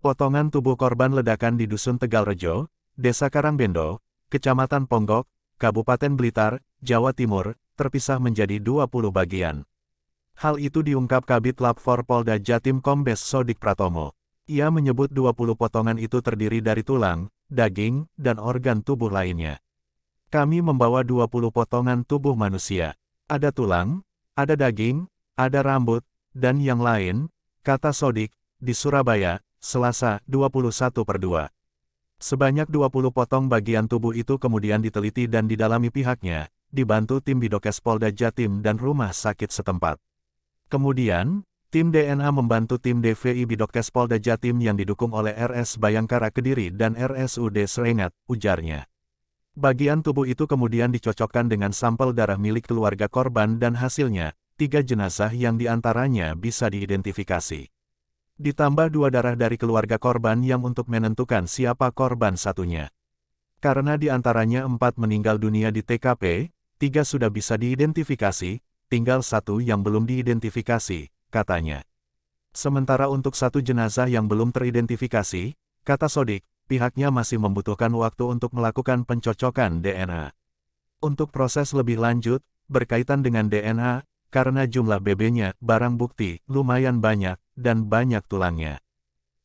Potongan tubuh korban ledakan di Dusun Tegal Rejo, Desa Karangbendo, Kecamatan Ponggok, Kabupaten Blitar, Jawa Timur, terpisah menjadi 20 bagian. Hal itu diungkap Kabit Lapfor Polda Jatim Kombes Sodik Pratomo. Ia menyebut 20 potongan itu terdiri dari tulang, daging, dan organ tubuh lainnya. Kami membawa 20 potongan tubuh manusia. Ada tulang, ada daging, ada rambut, dan yang lain, kata Sodik, di Surabaya, Selasa, 21 per 2. Sebanyak 20 potong bagian tubuh itu kemudian diteliti dan didalami pihaknya, dibantu tim Bidokes Polda Jatim dan rumah sakit setempat. Kemudian, tim DNA membantu tim DVI Bidokes Polda Jatim yang didukung oleh RS Bayangkara Kediri dan RSUD Serengat, ujarnya. Bagian tubuh itu kemudian dicocokkan dengan sampel darah milik keluarga korban dan hasilnya, tiga jenazah yang diantaranya bisa diidentifikasi ditambah dua darah dari keluarga korban yang untuk menentukan siapa korban satunya. Karena di antaranya empat meninggal dunia di TKP, tiga sudah bisa diidentifikasi, tinggal satu yang belum diidentifikasi, katanya. Sementara untuk satu jenazah yang belum teridentifikasi, kata Sodik, pihaknya masih membutuhkan waktu untuk melakukan pencocokan DNA. Untuk proses lebih lanjut, berkaitan dengan DNA, karena jumlah BB-nya, barang bukti, lumayan banyak, dan banyak tulangnya.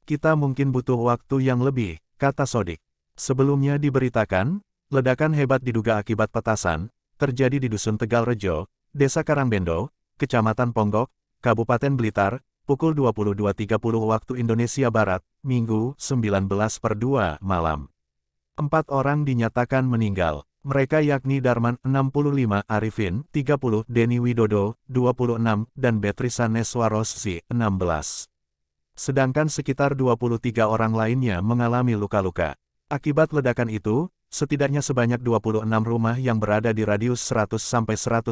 Kita mungkin butuh waktu yang lebih, kata Sodik. Sebelumnya diberitakan, ledakan hebat diduga akibat petasan, terjadi di Dusun Tegal Rejo, Desa Karangbendo, Kecamatan Ponggok, Kabupaten Blitar, pukul 22.30 waktu Indonesia Barat, Minggu 19 2 malam. Empat orang dinyatakan meninggal, mereka yakni Darman 65 Arifin 30 Deni Widodo 26 dan Betrisa Neswarosi 16. Sedangkan sekitar 23 orang lainnya mengalami luka-luka. Akibat ledakan itu, setidaknya sebanyak 26 rumah yang berada di radius 100-150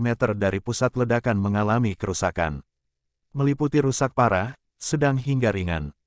meter dari pusat ledakan mengalami kerusakan. Meliputi rusak parah, sedang hingga ringan.